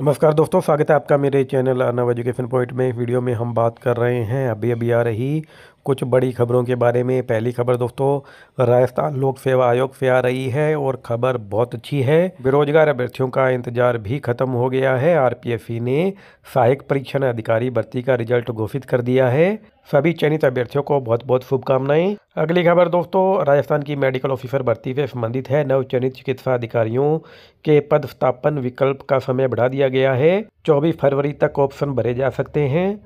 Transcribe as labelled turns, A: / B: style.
A: नमस्कार दोस्तों स्वागत है आपका मेरे चैनल अर्नव एजुकेशन पॉइंट में वीडियो में हम बात कर रहे हैं अभी अभी आ रही कुछ बड़ी खबरों के बारे में पहली खबर दोस्तों राजस्थान लोक सेवा आयोग से आ रही है और खबर बहुत अच्छी है बेरोजगार अभ्यर्थियों का इंतजार भी खत्म हो गया है आरपीएफसी ने सहायक परीक्षण अधिकारी भर्ती का रिजल्ट घोषित कर दिया है सभी चयनित अभ्यर्थियों को बहुत बहुत शुभकामनाएं अगली खबर दोस्तों राजस्थान की मेडिकल ऑफिसर भर्ती से संबंधित है नवचयनित चिकित्सा अधिकारियों के पद स्थापन विकल्प का समय बढ़ा दिया गया है 24 फरवरी तक ऑप्शन भरे जा सकते हैं